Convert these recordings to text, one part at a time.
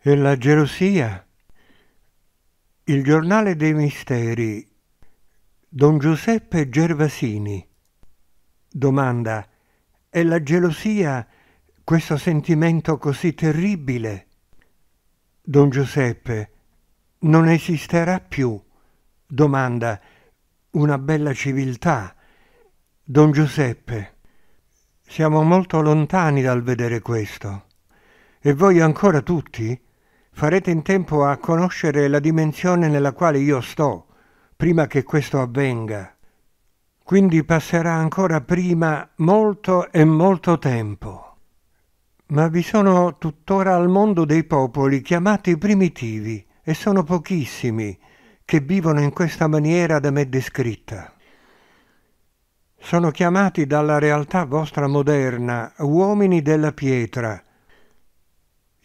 e la gelosia. Il giornale dei misteri. Don Giuseppe Gervasini. Domanda. È la gelosia questo sentimento così terribile? Don Giuseppe. Non esisterà più. Domanda. Una bella civiltà. Don Giuseppe. Siamo molto lontani dal vedere questo. E voi ancora tutti? farete in tempo a conoscere la dimensione nella quale io sto, prima che questo avvenga. Quindi passerà ancora prima molto e molto tempo. Ma vi sono tuttora al mondo dei popoli chiamati primitivi, e sono pochissimi, che vivono in questa maniera da me descritta. Sono chiamati dalla realtà vostra moderna uomini della pietra,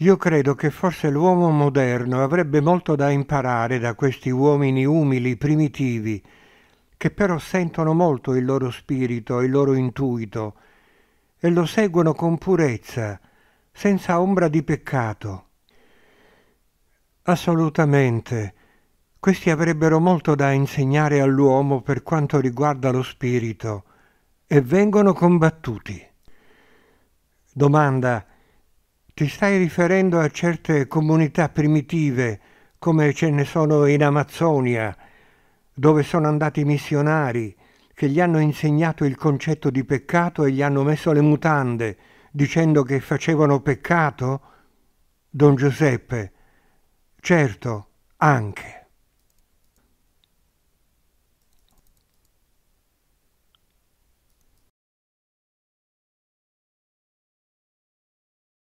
io credo che forse l'uomo moderno avrebbe molto da imparare da questi uomini umili, primitivi, che però sentono molto il loro spirito, il loro intuito, e lo seguono con purezza, senza ombra di peccato. Assolutamente, questi avrebbero molto da insegnare all'uomo per quanto riguarda lo spirito, e vengono combattuti. Domanda ti stai riferendo a certe comunità primitive, come ce ne sono in Amazzonia, dove sono andati missionari che gli hanno insegnato il concetto di peccato e gli hanno messo le mutande, dicendo che facevano peccato? Don Giuseppe, certo, anche.